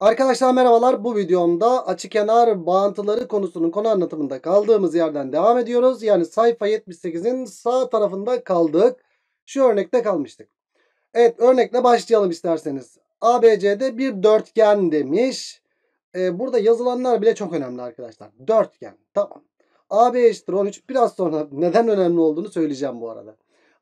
Arkadaşlar merhabalar. Bu videomda açık kenar bağıntıları konusunun konu anlatımında kaldığımız yerden devam ediyoruz. Yani sayfa 78'in sağ tarafında kaldık. Şu örnekte kalmıştık. Evet örnekle başlayalım isterseniz. ABC'de bir dörtgen demiş. Ee, burada yazılanlar bile çok önemli arkadaşlar. Dörtgen. Tamam. AB eşittir 13. Biraz sonra neden önemli olduğunu söyleyeceğim bu arada.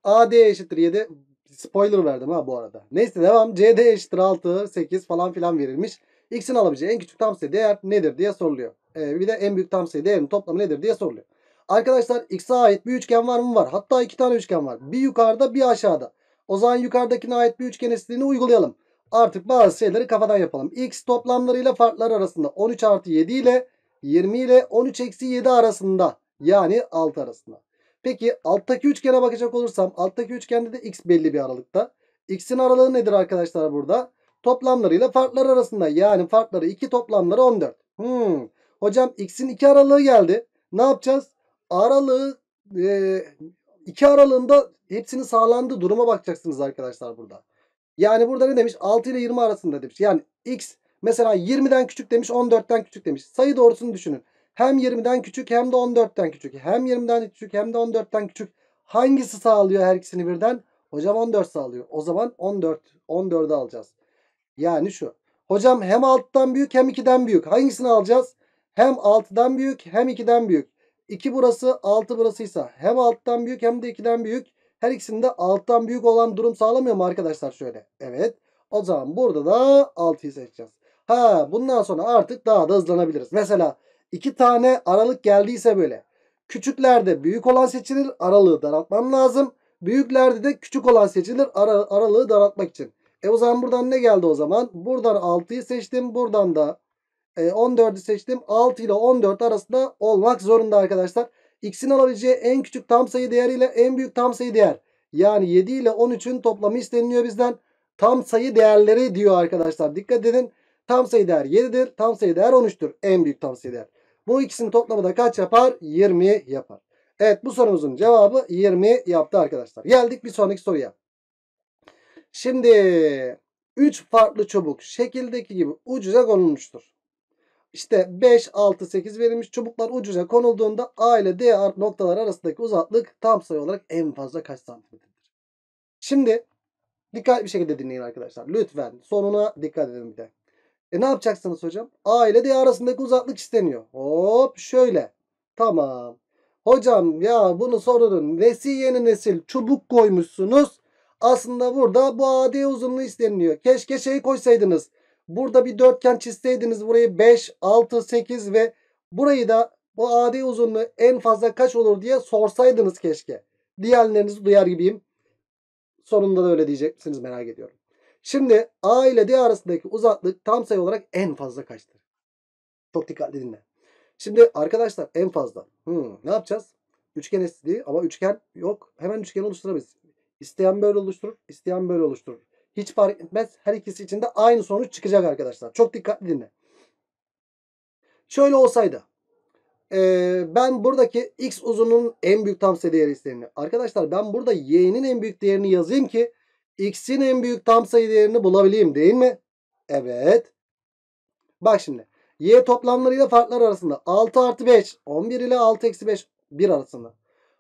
AD eşittir 7. Spoiler verdim ha bu arada. Neyse devam. CD eşittir 6, 8 falan filan verilmiş. X'in alabileceği en küçük tam sayı değer nedir diye soruluyor. Ee, bir de en büyük tam sayı değerin toplamı nedir diye soruluyor. Arkadaşlar X'e ait bir üçgen var mı? Var. Hatta iki tane üçgen var. Bir yukarıda bir aşağıda. O zaman yukarıdakine ait bir üçgen eşitliğini uygulayalım. Artık bazı şeyleri kafadan yapalım. X toplamlarıyla farklar arasında 13 artı 7 ile 20 ile 13 eksi 7 arasında. Yani 6 arasında. Peki alttaki üçgene bakacak olursam alttaki üçgende de x belli bir aralıkta. X'in aralığı nedir arkadaşlar burada? toplamlarıyla farklar arasında. Yani farkları 2 toplamları 14. Hmm. Hocam x'in 2 aralığı geldi. Ne yapacağız? Aralığı 2 e, iki aralığında hepsini sağlandığı duruma bakacaksınız arkadaşlar burada. Yani burada ne demiş? 6 ile 20 arasında demiş. Yani x mesela 20'den küçük demiş 14'ten küçük demiş. Sayı doğrusunu düşünün. Hem 20'den küçük hem de 14'ten küçük. Hem 20'den küçük hem de 14'ten küçük. Hangisi sağlıyor her ikisini birden? Hocam 14 sağlıyor. O zaman 14 14'ü alacağız. Yani şu. Hocam hem 6'dan büyük hem 2'den büyük. Hangisini alacağız? Hem 6'dan büyük hem 2'den büyük. 2 burası 6 burasıysa hem 6'dan büyük hem de 2'den büyük. Her ikisinde 6'dan büyük olan durum sağlamıyor mu arkadaşlar şöyle? Evet. O zaman burada da 6'yı seçeceğiz. Ha bundan sonra artık daha da hızlanabiliriz. Mesela 2 tane aralık geldiyse böyle. Küçüklerde büyük olan seçilir. Aralığı daraltmam lazım. Büyüklerde de küçük olan seçilir. Ara, aralığı daraltmak için. E o zaman buradan ne geldi o zaman? Buradan 6'yı seçtim. Buradan da 14'ü e, seçtim. 6 ile 14 arasında olmak zorunda arkadaşlar. X'in alabileceği en küçük tam sayı değeriyle en büyük tam sayı değer. Yani 7 ile 13'ün toplamı isteniliyor bizden. Tam sayı değerleri diyor arkadaşlar. Dikkat edin. Tam sayı değer 7'dir. Tam sayı değer 13'tür. En büyük tam sayı değer. Bu ikisinin toplamı da kaç yapar? 20 yapar. Evet bu sorumuzun cevabı 20 yaptı arkadaşlar. Geldik bir sonraki soruya. Şimdi 3 farklı çubuk şekildeki gibi ucuza konulmuştur. İşte 5, 6, 8 verilmiş çubuklar ucuza konulduğunda A ile D noktalar arasındaki uzaklık tam sayı olarak en fazla kaç santimetredir? Şimdi dikkatli bir şekilde dinleyin arkadaşlar. Lütfen sonuna dikkat edin bir de. E ne yapacaksınız hocam? A ile D arasındaki uzaklık isteniyor. Hop şöyle. Tamam. Hocam ya bunu sorun. nesi yeni nesil çubuk koymuşsunuz. Aslında burada bu AD uzunluğu isteniliyor. Keşke şeyi koysaydınız. Burada bir dörtgen çizseydiniz burayı 5, 6, 8 ve burayı da bu AD uzunluğu en fazla kaç olur diye sorsaydınız keşke. Diğerlerinizi duyar gibiyim. Sonunda da öyle diyeceksiniz merak ediyorum. Şimdi A ile D arasındaki uzaklık tam sayı olarak en fazla kaçtır? Çok dikkatli dinle. Şimdi arkadaşlar en fazla. Hmm, ne yapacağız? Üçgen eşitliği ama üçgen yok. Hemen üçgen oluşturabiliriz. İsteyen böyle oluşturur, isteyen böyle oluşturur. Hiç fark etmez. Her ikisi için de aynı sonuç çıkacak arkadaşlar. Çok dikkatli dinle. Şöyle olsaydı. Ee, ben buradaki x uzunun en büyük tam sayı değeri isterini. Arkadaşlar ben burada y'nin en büyük değerini yazayım ki x'in en büyük tam sayı değerini bulabileyim değil mi? Evet. Bak şimdi. Y toplamlarıyla farklar arasında 6 artı 5 11 ile 6 eksi 5 1 arasında.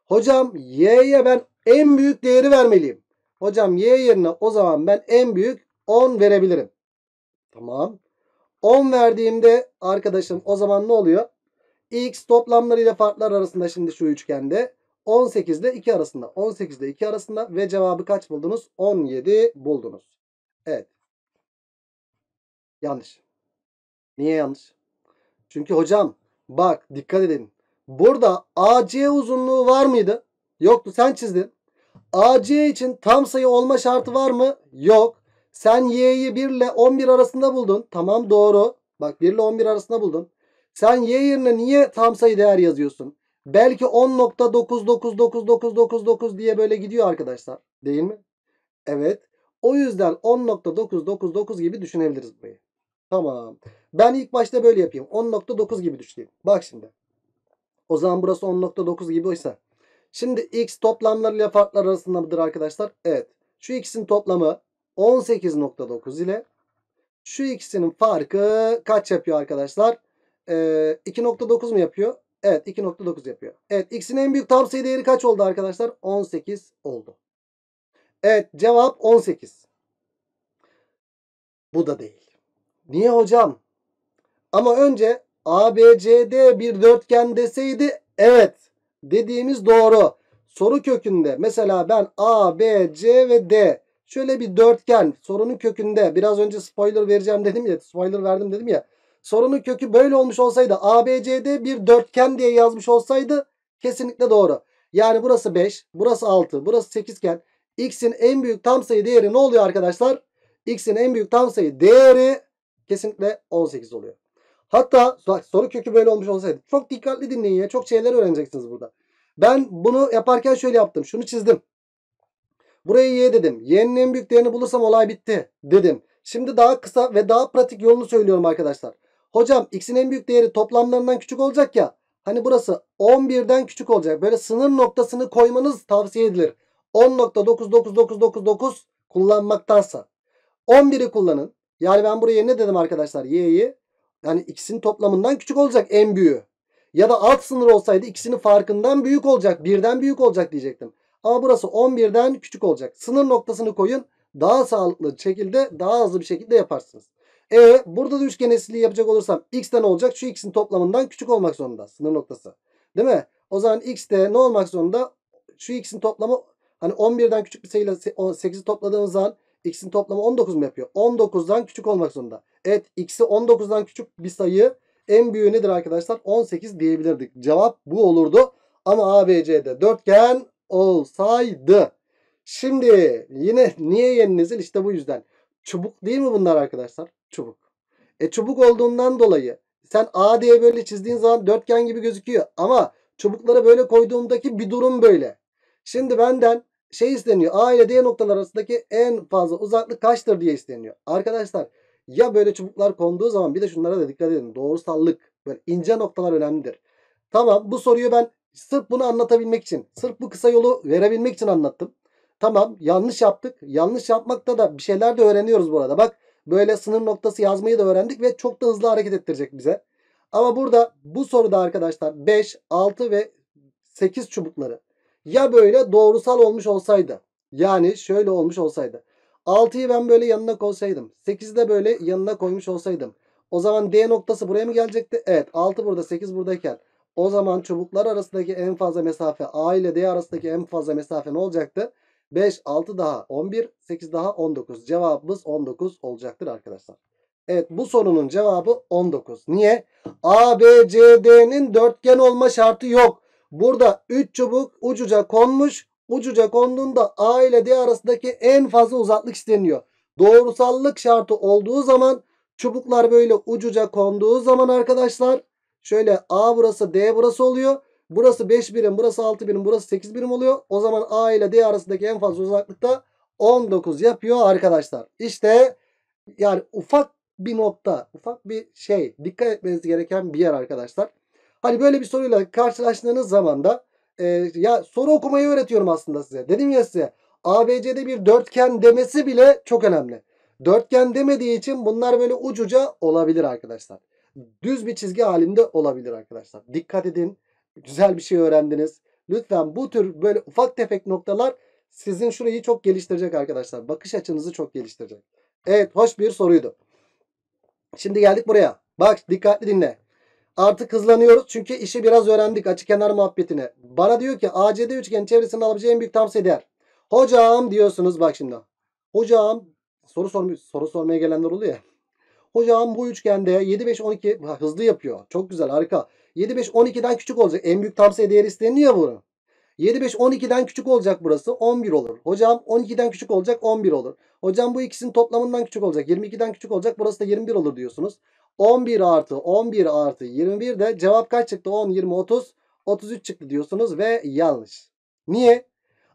Hocam y'ye ben en büyük değeri vermeliyim. Hocam y yerine o zaman ben en büyük 10 verebilirim. Tamam. 10 verdiğimde arkadaşım o zaman ne oluyor? X toplamları ile farklar arasında şimdi şu üçgende 18 ile 2 arasında. 18 ile 2 arasında ve cevabı kaç buldunuz? 17 buldunuz. Evet. Yanlış. Niye yanlış? Çünkü hocam bak dikkat edin. Burada AC uzunluğu var mıydı? Yoktu sen çizdin. AC için tam sayı olma şartı var mı? Yok. Sen y'yi 1 ile 11 arasında buldun. Tamam doğru. Bak 1 ile 11 arasında buldun. Sen y yerine niye tam sayı değer yazıyorsun? Belki 10.999999 diye böyle gidiyor arkadaşlar. Değil mi? Evet. O yüzden 10.999 gibi düşünebiliriz burayı. Tamam. Ben ilk başta böyle yapayım. 10.9 gibi düşüneyim. Bak şimdi. O zaman burası 10.9 gibi oysa. Şimdi x toplamlarıyla farklar arasında mıdır arkadaşlar? Evet. Şu ikisinin toplamı 18.9 ile şu ikisinin farkı kaç yapıyor arkadaşlar? Ee, 2.9 mu yapıyor? Evet 2.9 yapıyor. Evet x'in en büyük tam değeri kaç oldu arkadaşlar? 18 oldu. Evet cevap 18. Bu da değil. Niye hocam? Ama önce ABCD bir dörtgen deseydi evet dediğimiz doğru. Soru kökünde mesela ben A, B, C ve D şöyle bir dörtgen sorunun kökünde biraz önce spoiler vereceğim dedim ya spoiler verdim dedim ya. Sorunun kökü böyle olmuş olsaydı ABCD bir dörtgen diye yazmış olsaydı kesinlikle doğru. Yani burası 5, burası 6, burası 8 iken x'in en büyük tam sayı değeri ne oluyor arkadaşlar? x'in en büyük tam sayı değeri kesinlikle 18 oluyor. Hatta bak soru kökü böyle olmuş olsaydı. Çok dikkatli dinleyin ya. Çok şeyler öğreneceksiniz burada. Ben bunu yaparken şöyle yaptım. Şunu çizdim. Buraya y dedim. Y'nin en büyük değerini bulursam olay bitti dedim. Şimdi daha kısa ve daha pratik yolunu söylüyorum arkadaşlar. Hocam x'in en büyük değeri toplamlarından küçük olacak ya. Hani burası 11'den küçük olacak. Böyle sınır noktasını koymanız tavsiye edilir. 10.99999 kullanmaktansa. 11'i kullanın. Yani ben buraya ne dedim arkadaşlar? Y'yi yani ikisinin toplamından küçük olacak en büyüğü. Ya da alt sınır olsaydı ikisinin farkından büyük olacak. Birden büyük olacak diyecektim. Ama burası 11'den küçük olacak. Sınır noktasını koyun. Daha sağlıklı şekilde daha hızlı bir şekilde yaparsınız. E burada da üçgen eşitliği yapacak olursam ne olacak. Şu x'in toplamından küçük olmak zorunda. Sınır noktası. Değil mi? O zaman x de ne olmak zorunda? Şu x'in toplamı hani 11'den küçük bir sayıyla 8'i topladığımız zaman x'in toplamı 19 mu yapıyor? 19'dan küçük olmak zorunda. Evet x'i 19'dan küçük bir sayı en büyüğü nedir arkadaşlar? 18 diyebilirdik. Cevap bu olurdu. Ama ABC'de dörtgen olsaydı. Şimdi yine niye yeniniz? İşte bu yüzden. Çubuk değil mi bunlar arkadaşlar? Çubuk. E çubuk olduğundan dolayı sen A diye böyle çizdiğin zaman dörtgen gibi gözüküyor. Ama çubukları böyle koyduğumdaki bir durum böyle. Şimdi benden şey isteniyor. A ile D noktalar arasındaki en fazla uzaklık kaçtır diye isteniyor. Arkadaşlar ya böyle çubuklar konduğu zaman bir de şunlara da dikkat edin. Doğrusallık. Böyle ince noktalar önemlidir. Tamam bu soruyu ben sırf bunu anlatabilmek için, sırf bu kısa yolu verebilmek için anlattım. Tamam yanlış yaptık. Yanlış yapmakta da bir şeyler de öğreniyoruz burada. Bak böyle sınır noktası yazmayı da öğrendik ve çok da hızlı hareket ettirecek bize. Ama burada bu soruda arkadaşlar 5, 6 ve 8 çubukları ya böyle doğrusal olmuş olsaydı yani şöyle olmuş olsaydı 6'yı ben böyle yanına koysaydım. 8'i de böyle yanına koymuş olsaydım. O zaman D noktası buraya mı gelecekti? Evet 6 burada 8 buradayken. O zaman çubuklar arasındaki en fazla mesafe A ile D arasındaki en fazla mesafe ne olacaktı? 5, 6 daha 11, 8 daha 19. Cevabımız 19 olacaktır arkadaşlar. Evet bu sorunun cevabı 19. Niye? A, B, C, D'nin dörtgen olma şartı yok. Burada 3 çubuk ucuca konmuş. Ucuca konduğunda A ile D arasındaki en fazla uzaklık isteniyor. Doğrusallık şartı olduğu zaman çubuklar böyle ucuca konduğu zaman arkadaşlar şöyle A burası D burası oluyor. Burası 5 birim, burası 6 birim, burası 8 birim oluyor. O zaman A ile D arasındaki en fazla uzaklık da 19 yapıyor arkadaşlar. İşte yani ufak bir nokta, ufak bir şey dikkat etmeniz gereken bir yer arkadaşlar. Hani böyle bir soruyla karşılaştığınız zaman da e, ya soru okumayı öğretiyorum aslında size. Dedim ya size ABC'de bir dörtgen demesi bile çok önemli. Dörtgen demediği için bunlar böyle ucuca olabilir arkadaşlar. Düz bir çizgi halinde olabilir arkadaşlar. Dikkat edin. Güzel bir şey öğrendiniz. Lütfen bu tür böyle ufak tefek noktalar sizin şurayı çok geliştirecek arkadaşlar. Bakış açınızı çok geliştirecek. Evet hoş bir soruydu. Şimdi geldik buraya. Bak dikkatli dinle. Artık hızlanıyoruz çünkü işi biraz öğrendik açı kenar muhabbetini. Bana diyor ki ACD üçgenin çevresinde alabileceği en büyük tamsi değer. Hocam diyorsunuz bak şimdi. Hocam soru sormuş, soru sormaya gelenler oluyor ya. Hocam bu üçgende 7 5 12 ha, hızlı yapıyor. Çok güzel harika. 7 5 12'den küçük olacak. En büyük tamsi değeri isteniyor bunu. 7 5 12'den küçük olacak burası 11 olur. Hocam 12'den küçük olacak 11 olur. Hocam bu ikisinin toplamından küçük olacak 22'den küçük olacak burası da 21 olur diyorsunuz. 11 artı 11 artı 21 de cevap kaç çıktı 10 20 30 33 çıktı diyorsunuz ve yanlış. Niye?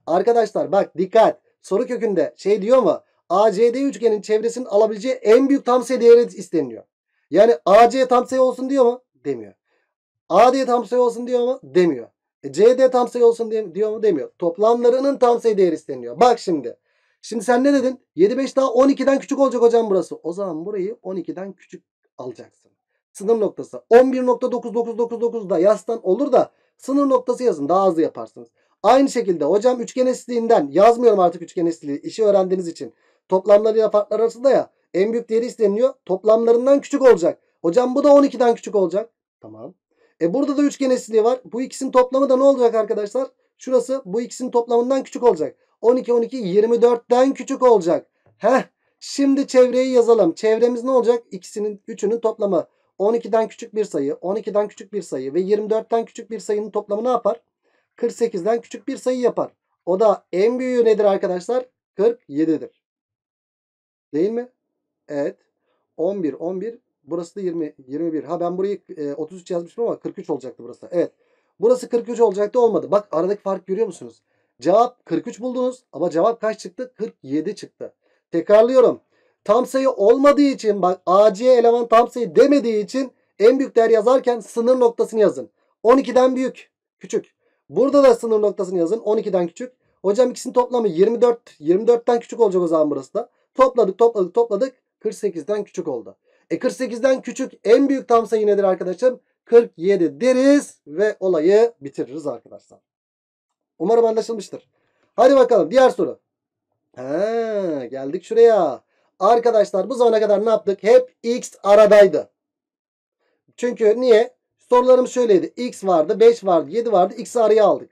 Arkadaşlar bak dikkat soru kökünde şey diyor mu? ACD üçgenin çevresinin alabileceği en büyük tam sayı değeri isteniliyor. Yani AC tam sayı olsun diyor mu? Demiyor. AD tam sayı olsun diyor mu? Demiyor. E, CD tam sayı olsun diyor mu demiyor. Toplamlarının tam sayı değeri isteniyor. Bak şimdi. Şimdi sen ne dedin? 7 5 daha 12'den küçük olacak hocam burası. O zaman burayı 12'den küçük alacaksın. Sınır noktası 11.9999'da yazsan olur da sınır noktası yazın. Daha hızlı yaparsınız. Aynı şekilde hocam üçgen eşitliğinden yazmıyorum artık üçgen eşitliği işi öğrendiğiniz için. Toplamları Toplamlarıyla farklar arasında ya en büyük değeri isteniyor. Toplamlarından küçük olacak. Hocam bu da 12'den küçük olacak. Tamam. E burada da üçgen eşitliği var. Bu ikisinin toplamı da ne olacak arkadaşlar? Şurası bu ikisinin toplamından küçük olacak. 12 12 24'ten küçük olacak. Heh. Şimdi çevreyi yazalım. Çevremiz ne olacak? İkisinin üçünün toplamı. 12'den küçük bir sayı, 12'den küçük bir sayı ve 24'ten küçük bir sayının toplamı ne yapar? 48'den küçük bir sayı yapar. O da en büyüğü nedir arkadaşlar? 47'dir. Değil mi? Evet. 11, 11, Burası da 20, 21. Ha ben burayı e, 33 yazmışım ama 43 olacaktı burası. Evet. Burası 43 olacaktı olmadı. Bak aradaki fark görüyor musunuz? Cevap 43 buldunuz ama cevap kaç çıktı? 47 çıktı. Tekrarlıyorum. Tam sayı olmadığı için bak AC eleman tam sayı demediği için en büyük değer yazarken sınır noktasını yazın. 12'den büyük. Küçük. Burada da sınır noktasını yazın. 12'den küçük. Hocam ikisinin toplamı 24. 24'ten küçük olacak o zaman burası da. Topladık topladık topladık. 48'den küçük oldu. E 48'den küçük en büyük tam sayı nedir arkadaşım? 47 deriz ve olayı bitiririz arkadaşlar. Umarım anlaşılmıştır. Hadi bakalım diğer soru. Ha, geldik şuraya. Arkadaşlar bu zamana kadar ne yaptık? Hep x aradaydı. Çünkü niye? Sorularım şöyleydi. X vardı, 5 vardı, 7 vardı. X'i araya aldık.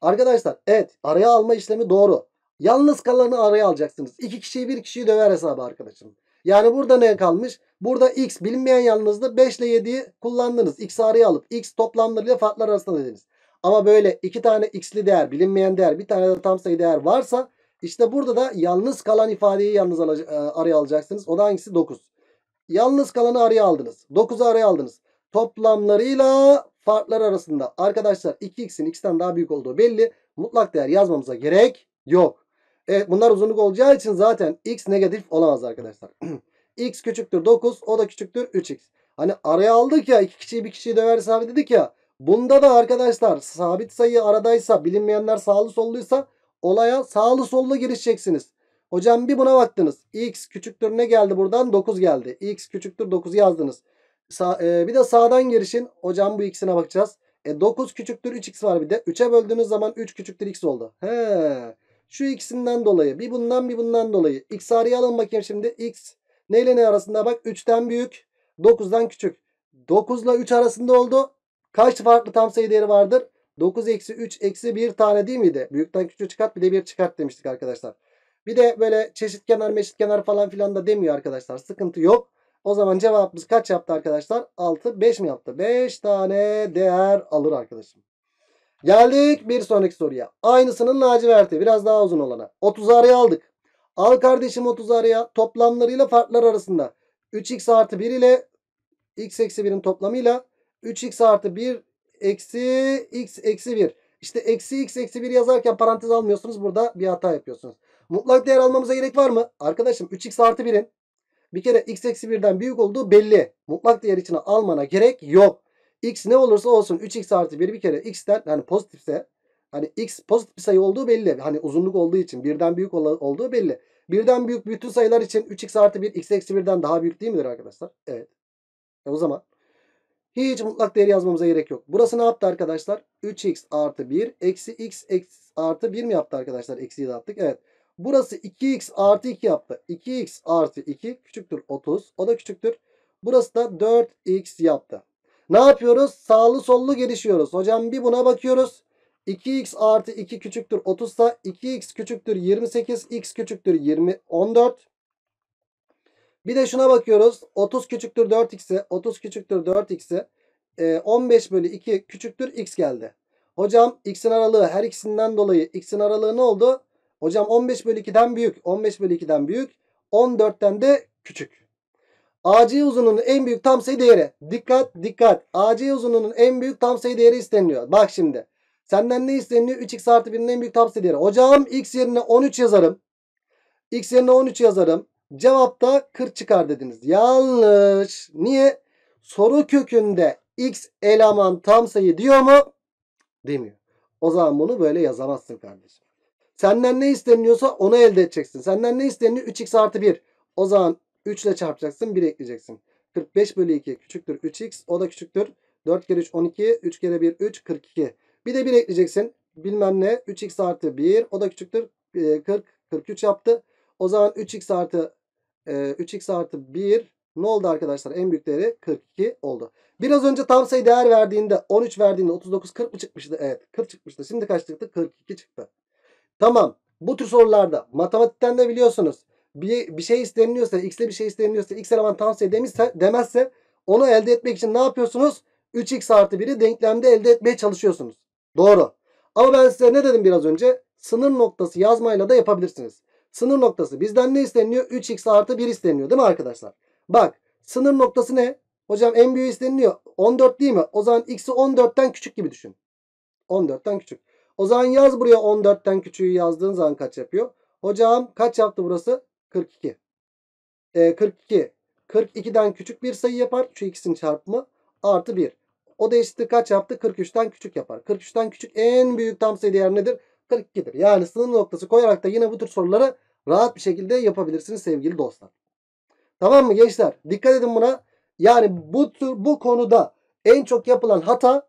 Arkadaşlar evet araya alma işlemi doğru. Yalnız kalanı araya alacaksınız. İki kişiyi bir kişiyi döver hesabı arkadaşım. Yani burada ne kalmış? Burada x bilinmeyen yalnızdı. 5 ile 7'yi kullandınız. x araya alıp x toplamlarıyla farklar arasında dediniz. Ama böyle iki tane x'li değer bilinmeyen değer bir tane de tam sayı değer varsa işte burada da yalnız kalan ifadeyi yalnız e, araya alacaksınız. O da hangisi? 9. Yalnız kalanı araya aldınız. 9'u araya aldınız. Toplamlarıyla farklar arasında arkadaşlar 2x'in x'ten daha büyük olduğu belli. Mutlak değer yazmamıza gerek yok. Evet bunlar uzunluk olacağı için zaten x negatif olamaz arkadaşlar. x küçüktür 9 o da küçüktür 3x. Hani araya aldık ya iki kişiyi bir kişiyi döver sabit dedik ya. Bunda da arkadaşlar sabit sayı aradaysa bilinmeyenler sağlı solluysa olaya sağlı sollu girişeceksiniz. Hocam bir buna baktınız. X küçüktür ne geldi buradan? 9 geldi. X küçüktür 9 yazdınız. Sa e, bir de sağdan girişin. Hocam bu x'ine bakacağız. E, 9 küçüktür 3x var bir de. 3'e böldüğünüz zaman 3 küçüktür x oldu. He. Şu ikisinden dolayı. Bir bundan bir bundan dolayı. X araya alın bakayım şimdi. X neyle ne arasında bak. 3'ten büyük. 9'dan küçük. 9 ile 3 arasında oldu. Kaç farklı tam sayı değeri vardır? 9 eksi 3 eksi 1 tane değil miydi? Büyükten küçüğü çıkart bir de 1 çıkart demiştik arkadaşlar. Bir de böyle çeşit kenar meşit kenar falan filan da demiyor arkadaşlar. Sıkıntı yok. O zaman cevabımız kaç yaptı arkadaşlar? 6 5 mi yaptı? 5 tane değer alır arkadaşım. Geldik bir sonraki soruya. Aynısının laciverti biraz daha uzun olana. 30 araya aldık. Al kardeşim 30 araya toplamlarıyla farklar arasında. 3x artı 1 ile x eksi 1'in toplamıyla 3x artı 1 eksi x eksi 1. İşte eksi x eksi 1 yazarken parantez almıyorsunuz. Burada bir hata yapıyorsunuz. Mutlak değer almamıza gerek var mı? Arkadaşım 3x artı 1'in bir kere x eksi 1'den büyük olduğu belli. Mutlak değer içine almana gerek yok x ne olursa olsun 3x artı 1 bir kere x'ten yani pozitifse hani x pozitif bir sayı olduğu belli. Hani uzunluk olduğu için birden büyük olduğu belli. Birden büyük bütün sayılar için 3x artı 1 x eksi 1'den daha büyük değil midir arkadaşlar? Evet. E o zaman hiç mutlak değeri yazmamıza gerek yok. Burası ne yaptı arkadaşlar? 3x artı 1 eksi x, x artı 1 mi yaptı arkadaşlar? Eksiyi de attık. Evet. Burası 2x artı 2 yaptı. 2x artı 2 küçüktür 30. O da küçüktür. Burası da 4x yaptı. Ne yapıyoruz? Sağlı sollu gelişiyoruz. Hocam bir buna bakıyoruz. 2x artı 2 küçüktür 30 sa 2x küçüktür 28 x küçüktür 20 14. Bir de şuna bakıyoruz. 30 küçüktür 4x'e 30 küçüktür 4x'e 15 e, bölü 2 küçüktür x geldi. Hocam x'in aralığı her ikisinden dolayı x'in aralığı ne oldu? Hocam 15 bölü 2'den büyük. 15 bölü 2'den büyük. 14'ten de küçük. AC uzunluğunun en büyük tam sayı değeri. Dikkat dikkat. AC uzunluğunun en büyük tam sayı değeri isteniliyor. Bak şimdi. Senden ne isteniliyor? 3x artı 1'in en büyük tam sayı değeri. Hocam x yerine 13 yazarım. X yerine 13 yazarım. Cevapta 40 çıkar dediniz. Yanlış. Niye? Soru kökünde x eleman tam sayı diyor mu? Demiyor. O zaman bunu böyle yazamazsın kardeşim. Senden ne isteniliyorsa onu elde edeceksin. Senden ne isteniliyor? 3x artı 1. O zaman 3 ile çarpacaksın 1 ekleyeceksin. 45 bölü 2 küçüktür 3x o da küçüktür. 4 kere 3 12 3 kere 1 3 42. Bir de 1 ekleyeceksin bilmem ne 3x artı 1 o da küçüktür 40 e, 43 yaptı. O zaman 3x artı 3x e, artı 1 ne oldu arkadaşlar? En büyük değeri 42 oldu. Biraz önce tam sayı değer verdiğinde 13 verdiğinde 39 40 mı çıkmıştı? Evet 40 çıkmıştı. Şimdi kaç çıktı? 42 çıktı. Tamam. Bu tür sorularda matematikten de biliyorsunuz bir, bir şey isteniliyorsa, x'e bir şey isteniliyorsa x eleman tam sayı demişse, demezse onu elde etmek için ne yapıyorsunuz? 3x artı 1'i denklemde elde etmeye çalışıyorsunuz. Doğru. Ama ben size ne dedim biraz önce? Sınır noktası yazmayla da yapabilirsiniz. Sınır noktası bizden ne isteniliyor? 3x artı 1 isteniliyor değil mi arkadaşlar? Bak sınır noktası ne? Hocam en büyüğü isteniliyor. 14 değil mi? O zaman x'i 14'ten küçük gibi düşün. 14'ten küçük. O zaman yaz buraya 14'ten küçüğü yazdığın zaman kaç yapıyor? Hocam kaç yaptı burası? 42. E, 42. 42'den küçük bir sayı yapar. Şu ikisinin çarpımı. Artı 1. O da eşittir kaç yaptı? 43'ten küçük yapar. 43'ten küçük en büyük tam sayı değer nedir? 42'dir. Yani sınır noktası koyarak da yine bu tür soruları rahat bir şekilde yapabilirsiniz sevgili dostlar. Tamam mı gençler? Dikkat edin buna. Yani bu tür bu konuda en çok yapılan hata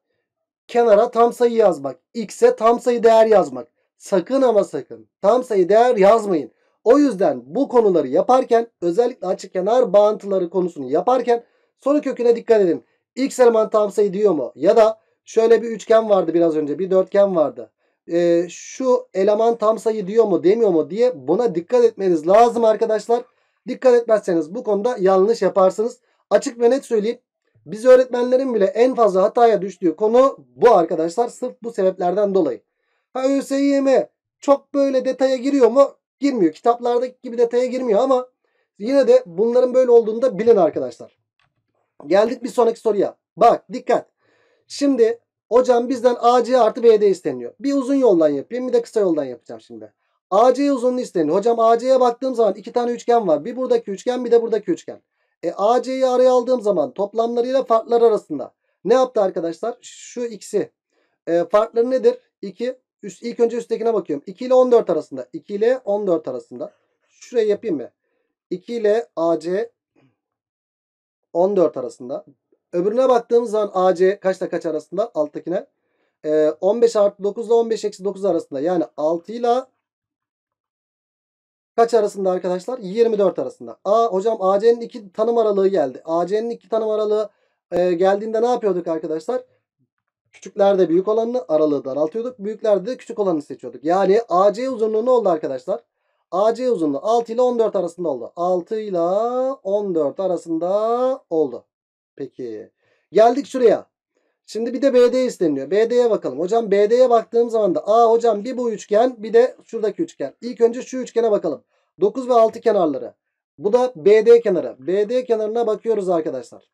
kenara tam sayı yazmak. X'e tam sayı değer yazmak. Sakın ama sakın tam sayı değer yazmayın. O yüzden bu konuları yaparken özellikle açık kenar bağıntıları konusunu yaparken soru köküne dikkat edin. X eleman tam sayı diyor mu? Ya da şöyle bir üçgen vardı biraz önce bir dörtgen vardı. Ee, şu eleman tam sayı diyor mu demiyor mu diye buna dikkat etmeniz lazım arkadaşlar. Dikkat etmezseniz bu konuda yanlış yaparsınız. Açık ve net söyleyeyim. Biz öğretmenlerin bile en fazla hataya düştüğü konu bu arkadaşlar. Sırf bu sebeplerden dolayı. Ha ÖSYM çok böyle detaya giriyor mu? girmiyor. Kitaplardaki gibi detaya girmiyor ama yine de bunların böyle olduğunu da bilin arkadaşlar. Geldik bir sonraki soruya. Bak dikkat. Şimdi hocam bizden AC artı BD isteniyor. Bir uzun yoldan yapayım bir de kısa yoldan yapacağım şimdi. AC uzunluğu isteniyor. Hocam AC'ye baktığım zaman iki tane üçgen var. Bir buradaki üçgen bir de buradaki üçgen. E AC'yi araya aldığım zaman toplamlarıyla farklar arasında. Ne yaptı arkadaşlar? Şu ikisi. E, farkları nedir? 2. Üst, ilk önce üsttekine bakıyorum. 2 ile 14 arasında. 2 ile 14 arasında. Şurayı yapayım mı? 2 ile AC 14 arasında. Öbürüne baktığımız zaman AC kaçla kaç arasında? Alttakine. Ee, 15 artı 9 ile 15 eksi 9 arasında. Yani 6 ile kaç arasında arkadaşlar? 24 arasında. A hocam AC'nin iki tanım aralığı geldi. AC'nin iki tanım aralığı e, geldiğinde ne yapıyorduk arkadaşlar? Küçüklerde büyük olanını aralığı daraltıyorduk. Büyüklerde de küçük olanı seçiyorduk. Yani AC uzunluğu ne oldu arkadaşlar? AC uzunluğu 6 ile 14 arasında oldu. 6 ile 14 arasında oldu. Peki. Geldik şuraya. Şimdi bir de BD isteniyor. BD'ye bakalım. Hocam BD'ye baktığım zaman da A hocam bir bu üçgen bir de şuradaki üçgen. İlk önce şu üçgene bakalım. 9 ve 6 kenarları. Bu da BD kenarı. BD kenarına bakıyoruz arkadaşlar.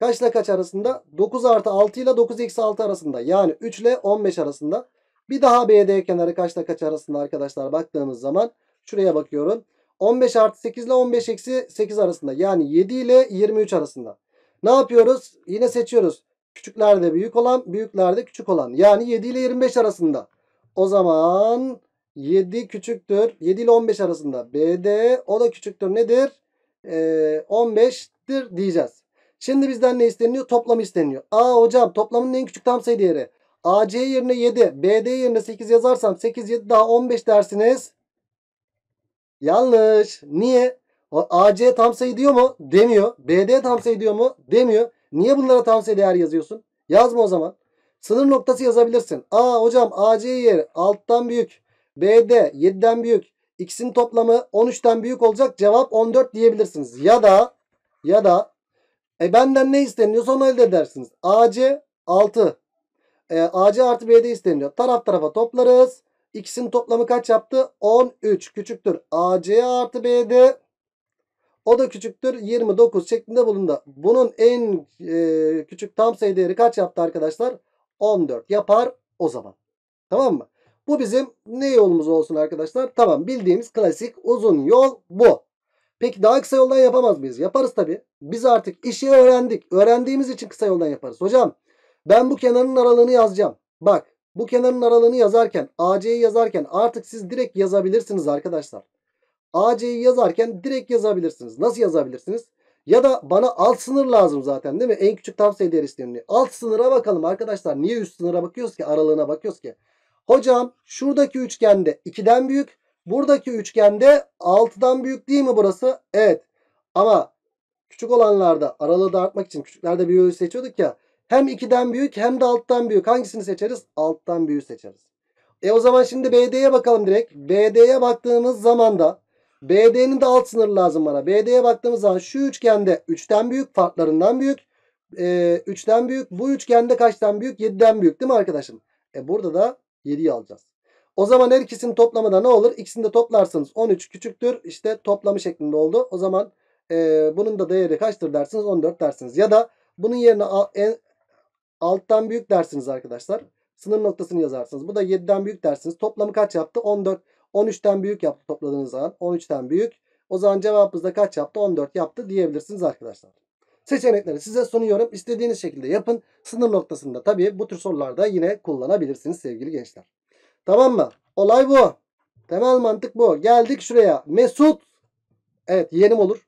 Kaç ile kaç arasında? 9 artı 6 ile 9 eksi 6 arasında. Yani 3 ile 15 arasında. Bir daha BD kenarı kaçla kaç arasında arkadaşlar baktığımız zaman şuraya bakıyorum. 15 artı 8 ile 15 eksi 8 arasında. Yani 7 ile 23 arasında. Ne yapıyoruz? Yine seçiyoruz. Küçüklerde büyük olan, büyüklerde küçük olan. Yani 7 ile 25 arasında. O zaman 7 küçüktür. 7 ile 15 arasında. BD o da küçüktür. Nedir? Ee, 15'tir diyeceğiz. Şimdi bizden ne isteniyor? Toplam isteniyor. Aa hocam toplamın en küçük tam sayı değeri. AC yerine 7, BD yerine 8 yazarsam 8, 7 daha 15 dersiniz. Yanlış. Niye? AC tam sayı diyor mu? Demiyor. BD tam sayı diyor mu? Demiyor. Niye bunlara tam sayı değer yazıyorsun? Yazma o zaman. Sınır noktası yazabilirsin. Aa hocam AC yeri 6'tan büyük. BD 7'den büyük. İkisinin toplamı 13'ten büyük olacak. Cevap 14 diyebilirsiniz. Ya da ya da e benden ne isteniliyorsa onu elde edersiniz. AC 6. E, AC artı BD isteniyor. Taraf tarafa toplarız. İkisinin toplamı kaç yaptı? 13 küçüktür. AC artı BD. o da küçüktür 29 şeklinde bulundu. Bunun en e, küçük tam sayı değeri kaç yaptı arkadaşlar? 14 yapar o zaman. Tamam mı? Bu bizim ne yolumuz olsun arkadaşlar? Tamam bildiğimiz klasik uzun yol bu. Peki daha kısa yoldan yapamaz mıyız? Yaparız tabii. Biz artık işi öğrendik. Öğrendiğimiz için kısa yoldan yaparız. Hocam ben bu kenarın aralığını yazacağım. Bak bu kenarın aralığını yazarken AC'yi yazarken artık siz direkt yazabilirsiniz arkadaşlar. AC'yi yazarken direkt yazabilirsiniz. Nasıl yazabilirsiniz? Ya da bana alt sınır lazım zaten değil mi? En küçük tavsiye değer istemini. Alt sınıra bakalım arkadaşlar. Niye üst sınıra bakıyoruz ki? Aralığına bakıyoruz ki. Hocam şuradaki üçgende 2'den büyük. Buradaki üçgende 6'dan büyük değil mi burası? Evet. Ama küçük olanlarda aralığı dağıtmak için küçüklerde büyüğü seçiyorduk ya. Hem 2'den büyük hem de alttan büyük. Hangisini seçeriz? Alttan büyüğü seçeriz. E o zaman şimdi BD'ye bakalım direkt. BD'ye baktığımız zaman da BD'nin de alt sınırı lazım bana. BD'ye baktığımız zaman şu üçgende 3'ten büyük farklarından büyük. E, 3'ten büyük. Bu üçgende kaçtan büyük? 7'den büyük değil mi arkadaşım? E burada da 7'yi alacağız. O zaman her ikisinin toplamı da ne olur? İkisini de toplarsınız. 13 küçüktür. İşte toplamı şeklinde oldu. O zaman e, bunun da değeri kaçtır dersiniz? 14 dersiniz. Ya da bunun yerine al, en, alttan büyük dersiniz arkadaşlar. Sınır noktasını yazarsınız. Bu da 7'den büyük dersiniz. Toplamı kaç yaptı? 14. 13'ten büyük yaptı topladığınız zaman. 13'ten büyük. O zaman cevabımızda kaç yaptı? 14 yaptı diyebilirsiniz arkadaşlar. Seçenekleri size sunuyorum. İstediğiniz şekilde yapın. Sınır noktasında tabii bu tür sorularda yine kullanabilirsiniz sevgili gençler. Tamam mı? Olay bu. Temel mantık bu. Geldik şuraya. Mesut. Evet yeğenim olur.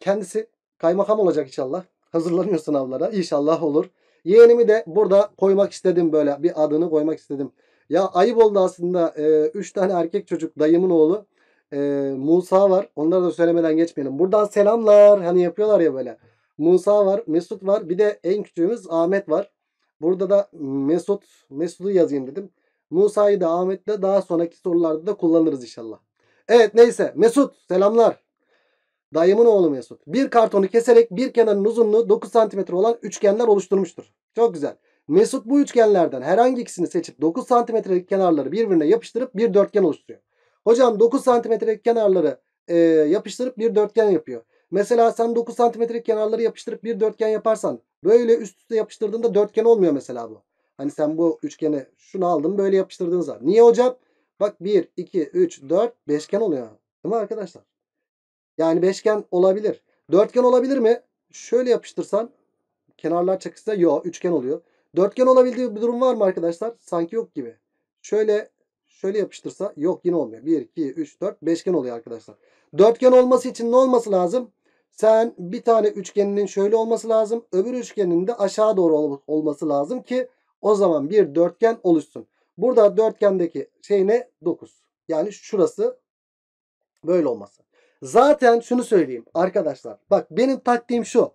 Kendisi kaymakam olacak inşallah. Hazırlanıyor sınavlara. İnşallah olur. Yeğenimi de burada koymak istedim böyle. Bir adını koymak istedim. Ya ayıp oldu aslında. 3 ee, tane erkek çocuk dayımın oğlu. Ee, Musa var. Onları da söylemeden geçmeyelim. Buradan selamlar. Hani yapıyorlar ya böyle. Musa var. Mesut var. Bir de en küçüğümüz Ahmet var. Burada da Mesut. Mesut'u yazayım dedim. Musa'yı da Ahmet'le daha sonraki sorularda da kullanırız inşallah. Evet neyse Mesut selamlar. Dayımın oğlu Mesut. Bir kartonu keserek bir kenarın uzunluğu 9 cm olan üçgenler oluşturmuştur. Çok güzel. Mesut bu üçgenlerden herhangi ikisini seçip 9 cm'lik kenarları birbirine yapıştırıp bir dörtgen oluşturuyor. Hocam 9 cm'lik kenarları e, yapıştırıp bir dörtgen yapıyor. Mesela sen 9 cm'lik kenarları yapıştırıp bir dörtgen yaparsan böyle üst üste yapıştırdığında dörtgen olmuyor mesela bu. Hani sen bu üçgene şunu aldın böyle yapıştırdığın zaman. Niye hocam? Bak 1, 2, 3, 4 beşgen oluyor. Değil mi arkadaşlar? Yani beşgen olabilir. Dörtgen olabilir mi? Şöyle yapıştırsan kenarlar çakışsa yok üçgen oluyor. Dörtgen olabildiği bir durum var mı arkadaşlar? Sanki yok gibi. Şöyle şöyle yapıştırsa yok yine olmuyor. 1, 2, 3, 4 beşgen oluyor arkadaşlar. Dörtgen olması için ne olması lazım? Sen bir tane üçgeninin şöyle olması lazım. Öbür üçgenin de aşağı doğru olması lazım ki o zaman bir dörtgen oluşsun. Burada dörtgendeki şey ne? 9. Yani şurası böyle olması. Zaten şunu söyleyeyim arkadaşlar. Bak benim taktiğim şu.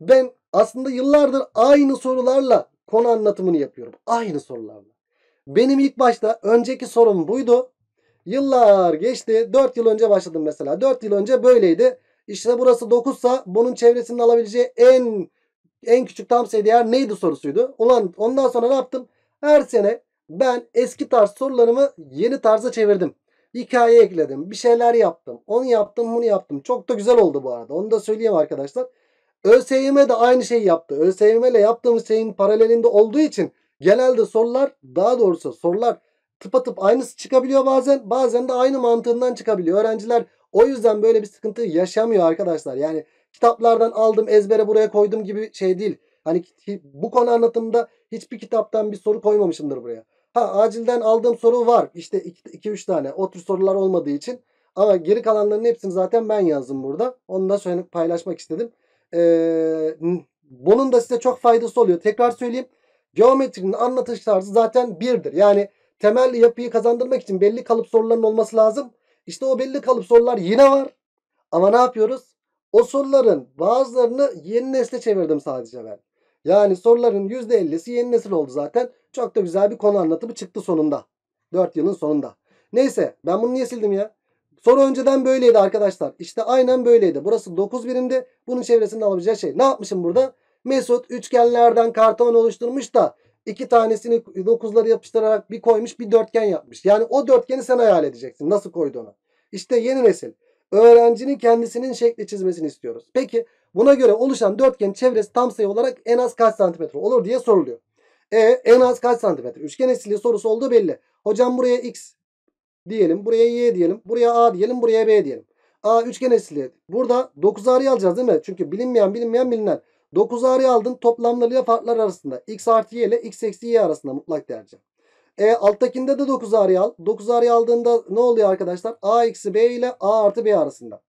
Ben aslında yıllardır aynı sorularla konu anlatımını yapıyorum. Aynı sorularla. Benim ilk başta önceki sorum buydu. Yıllar geçti. 4 yıl önce başladım mesela. 4 yıl önce böyleydi. İşte burası 9 bunun çevresinin alabileceği en en küçük tam sayı değer neydi sorusuydu. Ulan ondan sonra ne yaptım? Her sene ben eski tarz sorularımı yeni tarza çevirdim. Hikaye ekledim. Bir şeyler yaptım. Onu yaptım bunu yaptım. Çok da güzel oldu bu arada. Onu da söyleyeyim arkadaşlar. ÖSYM de aynı şeyi yaptı. ÖSYM ile yaptığımız şeyin paralelinde olduğu için genelde sorular daha doğrusu sorular tıpatıp aynısı çıkabiliyor bazen. Bazen de aynı mantığından çıkabiliyor. Öğrenciler o yüzden böyle bir sıkıntı yaşamıyor arkadaşlar. Yani kitaplardan aldım ezbere buraya koydum gibi şey değil. Hani bu konu anlatımda hiçbir kitaptan bir soru koymamışımdır buraya. Ha acilden aldığım soru var. İşte 2-3 tane. O tür sorular olmadığı için. Ama geri kalanların hepsini zaten ben yazdım burada. Onu da şöyle paylaşmak istedim. Ee, bunun da size çok faydası oluyor. Tekrar söyleyeyim. Geometrinin anlatış tarzı zaten birdir. Yani temel yapıyı kazandırmak için belli kalıp soruların olması lazım. İşte o belli kalıp sorular yine var. Ama ne yapıyoruz? O soruların bazılarını yeni nesle çevirdim sadece ben. Yani soruların %50'si yeni nesil oldu zaten. Çok da güzel bir konu anlatımı çıktı sonunda. 4 yılın sonunda. Neyse ben bunu niye sildim ya? Soru önceden böyleydi arkadaşlar. İşte aynen böyleydi. Burası 9 birimdi. Bunun çevresinde alabileceği şey. Ne yapmışım burada? Mesut üçgenlerden karton oluşturmuş da iki tanesini 9'ları yapıştırarak bir koymuş bir dörtgen yapmış. Yani o dörtgeni sen hayal edeceksin. Nasıl koyduğunu. İşte yeni nesil öğrencinin kendisinin şekli çizmesini istiyoruz. Peki buna göre oluşan dörtgen çevresi tam sayı olarak en az kaç santimetre olur diye soruluyor. E en az kaç santimetre? Üçgen esili sorusu olduğu belli. Hocam buraya x diyelim, buraya y diyelim, buraya a diyelim, buraya b diyelim. A üçgen esili. Burada 9 ağrıyı alacağız değil mi? Çünkü bilinmeyen bilinmeyen bilinen. 9 ağrıyı aldın toplamlarıyla farklar arasında. x artı y ile x eksi y arasında mutlak değerci. E alttakinde de 9 A'yı al. 9 A'yı aldığında ne oluyor arkadaşlar? A eksi B ile A artı B arasında.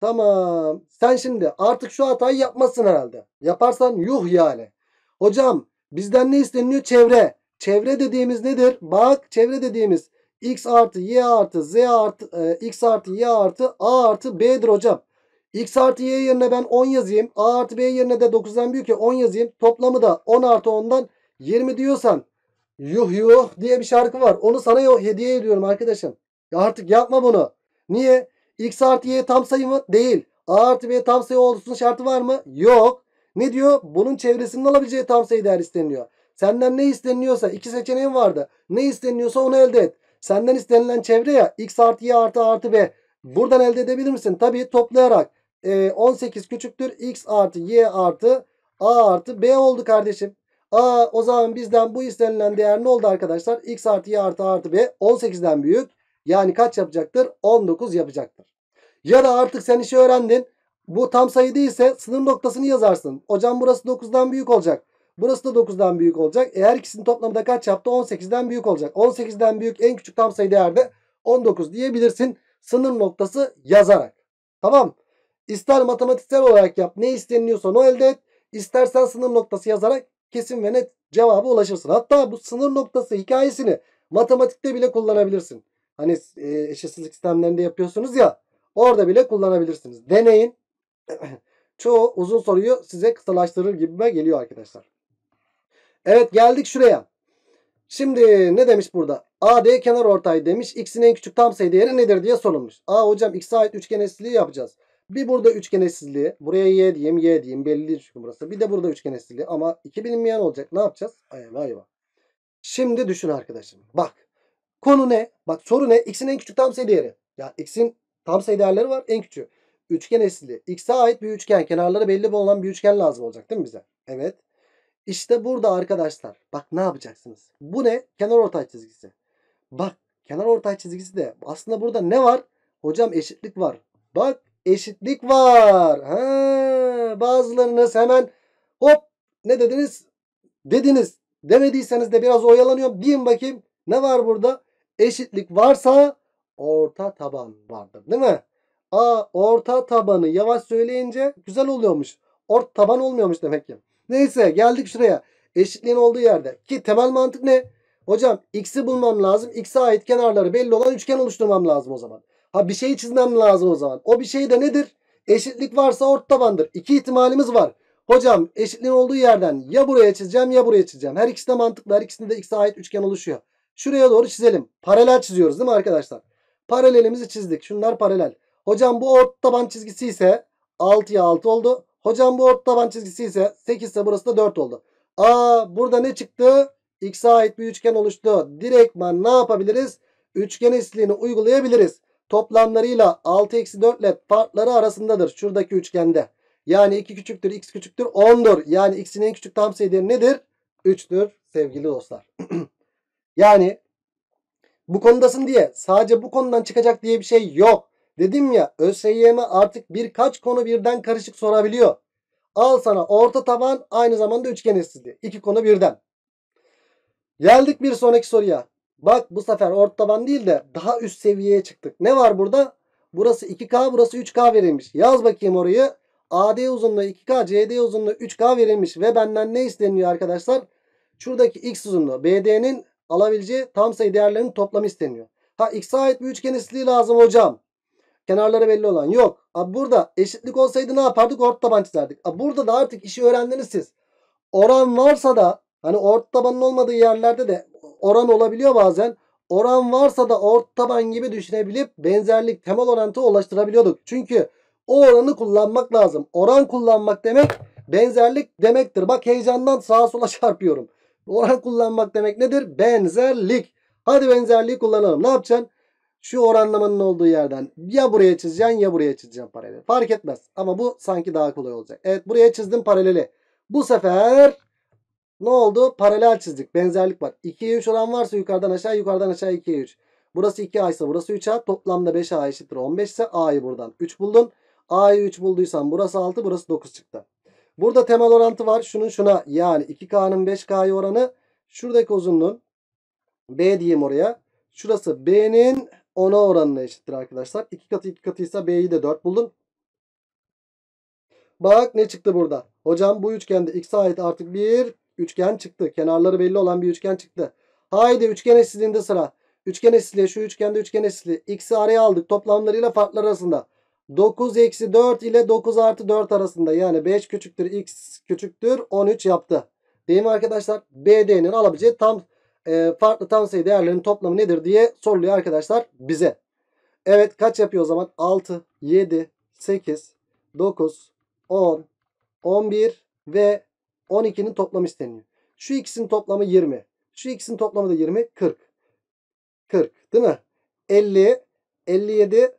Tamam. Sen şimdi artık şu hatayı yapmasın herhalde. Yaparsan yuh yani. Hocam bizden ne isteniyor? Çevre. Çevre dediğimiz nedir? Bak çevre dediğimiz x artı y artı z artı e, x artı y artı a artı b'dir hocam. x artı y yerine ben 10 yazayım. a artı b yerine de 9'dan büyük ya 10 yazayım. Toplamı da 10 artı 10'dan 20 diyorsan Yuh yuh diye bir şarkı var. Onu sana hediye ediyorum arkadaşım. Ya artık yapma bunu. Niye? X artı Y tam sayı mı? Değil. A artı B tam sayı olsun şartı var mı? Yok. Ne diyor? Bunun çevresinin alabileceği tam sayı değer isteniliyor. Senden ne isteniliyorsa iki seçeneğin vardı. Ne isteniliyorsa onu elde et. Senden istenilen çevre ya x artı y artı artı b. Buradan elde edebilir misin? Tabii toplayarak. E, 18 küçüktür x artı y artı a artı b oldu kardeşim. Aa, o zaman bizden bu istenilen değer ne oldu arkadaşlar? X artı Y artı artı B 18'den büyük. Yani kaç yapacaktır? 19 yapacaktır. Ya da artık sen işi öğrendin. Bu tam sayı değilse sınır noktasını yazarsın. Hocam burası 9'dan büyük olacak. Burası da 9'dan büyük olacak. Eğer ikisinin toplamı da kaç yaptı? 18'den büyük olacak. 18'den büyük en küçük tam sayı değerde 19 diyebilirsin. Sınır noktası yazarak. Tamam. İster matematiksel olarak yap. Ne isteniliyorsa o elde et. İstersen sınır noktası yazarak kesin ve net cevaba ulaşırsın. Hatta bu sınır noktası hikayesini matematikte bile kullanabilirsin. Hani e, eşitsizlik sistemlerinde yapıyorsunuz ya orada bile kullanabilirsiniz. Deneyin. Çoğu uzun soruyu size kısalaştırır gibime geliyor arkadaşlar. Evet geldik şuraya. Şimdi ne demiş burada? AD kenar ortay demiş. X'in en küçük tam sayı değeri nedir diye sorulmuş. Aa hocam X'e ait üçgen eşitliği yapacağız. Bir burada üçgen eşsizliği. Buraya y diyeyim y diyeyim. Belli çünkü burası. Bir de burada üçgen eşsizliği. Ama iki bilinmeyen olacak. Ne yapacağız? Ayva ayva. Şimdi düşün arkadaşım. Bak. Konu ne? Bak soru ne? X'in en küçük tam sayı değeri. Ya x'in tam sayı değerleri var. En küçüğü. Üçgen eşsizliği. X'e ait bir üçgen. Kenarları belli olan bir üçgen lazım olacak değil mi bize? Evet. İşte burada arkadaşlar. Bak ne yapacaksınız? Bu ne? Kenar ortay çizgisi. Bak kenar ortay çizgisi de aslında burada ne var? Hocam eşitlik var. Bak eşitlik var. Ha, bazılarınız hemen hop ne dediniz? Dediniz. Demediyseniz de biraz oyalanıyorum. Diyeyim bakayım ne var burada? Eşitlik varsa orta taban vardır değil mi? Aa orta tabanı yavaş söyleyince güzel oluyormuş. Orta taban olmuyormuş demek ki. Neyse geldik şuraya. Eşitliğin olduğu yerde. Ki temel mantık ne? Hocam x'i bulmam lazım. X'e ait kenarları belli olan üçgen oluşturmam lazım o zaman. Ha bir şeyi çizmem lazım o zaman. O bir şey de nedir? Eşitlik varsa ort tabandır. İki ihtimalimiz var. Hocam eşitliğin olduğu yerden ya buraya çizeceğim ya buraya çizeceğim. Her ikisi de mantıklı. Her ikisinde de x'e ait üçgen oluşuyor. Şuraya doğru çizelim. Paralel çiziyoruz değil mi arkadaşlar? Paralelimizi çizdik. Şunlar paralel. Hocam bu ort taban çizgisi ise 6'ya 6 oldu. Hocam bu ort taban çizgisi ise 8 ise burası da 4 oldu. Aa burada ne çıktı? x'e ait bir üçgen oluştu. Direktman ne yapabiliriz? Üçgen isliğini uygulayabiliriz. Toplamlarıyla 6 eksi 4 ile farkları arasındadır şuradaki üçgende. Yani 2 küçüktür x küçüktür 10'dur. Yani x'in en küçük tam sayı değeri nedir? 3'tür sevgili dostlar. yani bu konudasın diye sadece bu konudan çıkacak diye bir şey yok. Dedim ya ÖSYM artık birkaç konu birden karışık sorabiliyor. Al sana orta taban aynı zamanda üçgen eşsizliği. İki konu birden. Geldik bir sonraki soruya. Bak bu sefer ort taban değil de daha üst seviyeye çıktık. Ne var burada? Burası 2K burası 3K verilmiş. Yaz bakayım orayı. AD uzunluğu 2K CD uzunluğu 3K verilmiş. Ve benden ne isteniyor arkadaşlar? Şuradaki X uzunluğu BD'nin alabileceği tam sayı değerlerinin toplamı isteniyor. Ha X'e ait bir üçgen istiliği lazım hocam. Kenarları belli olan yok. Abi burada eşitlik olsaydı ne yapardık? Ort taban çizerdik. Abi burada da artık işi öğrendiniz siz. Oran varsa da Hani ort tabanın olmadığı yerlerde de oran olabiliyor bazen. Oran varsa da ort taban gibi düşünebilip benzerlik temel orantı ulaştırabiliyorduk. Çünkü o oranı kullanmak lazım. Oran kullanmak demek benzerlik demektir. Bak heyecandan sağa sola çarpıyorum. Oran kullanmak demek nedir? Benzerlik. Hadi benzerliği kullanalım. Ne yapacaksın? Şu oranlamanın olduğu yerden ya buraya çizeceksin ya buraya çizeceksin paraleli. Fark etmez. Ama bu sanki daha kolay olacak. Evet buraya çizdim paraleli. Bu sefer ne oldu? Paralel çizdik. Benzerlik var. 2'ye 3 oran varsa yukarıdan aşağı yukarıdan aşağı 2'ye 3. Burası 2A ise burası 3A. Toplamda 5A eşittir 15 ise A'yı buradan 3 buldun. A'yı 3 bulduysan burası 6 burası 9 çıktı. Burada temel orantı var. Şunun şuna yani 2K'nın 5K'yı oranı. Şuradaki uzunluğun B diyeyim oraya. Şurası B'nin 10'a oranına eşittir arkadaşlar. 2 katı 2 katıysa B'yi de 4 buldun. Bak ne çıktı burada. Hocam bu üçgende x'e ait artık bir üçgen çıktı. Kenarları belli olan bir üçgen çıktı. Haydi üçgen eşsizliğinde sıra. Üçgen eşsizliği şu üçgende üçgen eşsizliği. X'i araya aldık toplamlarıyla farklar arasında. 9 eksi 4 ile 9 artı 4 arasında yani 5 küçüktür x küçüktür 13 yaptı. Değil mi arkadaşlar? BD'nin alabileceği tam e, farklı tam sayı değerlerinin toplamı nedir diye soruluyor arkadaşlar bize. Evet kaç yapıyor o zaman? 6, 7, 8, 9, 10, 11 ve 12'nin toplamı isteniyor. Şu ikisinin toplamı 20. Şu ikisinin toplamı da 20. 40. 40 değil mi? 50, 57,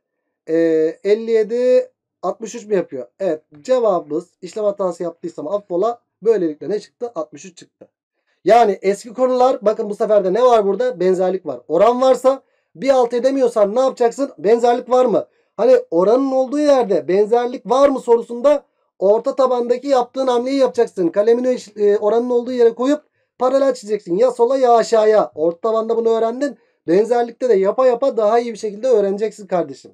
e, 57, 63 mi yapıyor? Evet cevabımız işlem hatası yaptıysam affola böylelikle ne çıktı? 63 çıktı. Yani eski konular bakın bu sefer de ne var burada? Benzerlik var. Oran varsa bir alt edemiyorsan ne yapacaksın? Benzerlik var mı? Hani oranın olduğu yerde benzerlik var mı sorusunda orta tabandaki yaptığın hamleyi yapacaksın. Kalemini e, oranın olduğu yere koyup paralel çizeceksin. Ya sola ya aşağıya. Orta tabanda bunu öğrendin. Benzerlikte de yapa yapa daha iyi bir şekilde öğreneceksin kardeşim.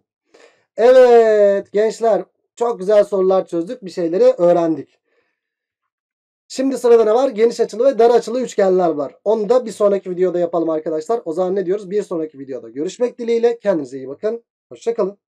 Evet gençler çok güzel sorular çözdük. Bir şeyleri öğrendik. Şimdi sırada ne var? Geniş açılı ve dar açılı üçgenler var. Onu da bir sonraki videoda yapalım arkadaşlar. O zaman ne diyoruz? Bir sonraki videoda görüşmek dileğiyle. Kendinize iyi bakın. Hoşçakalın.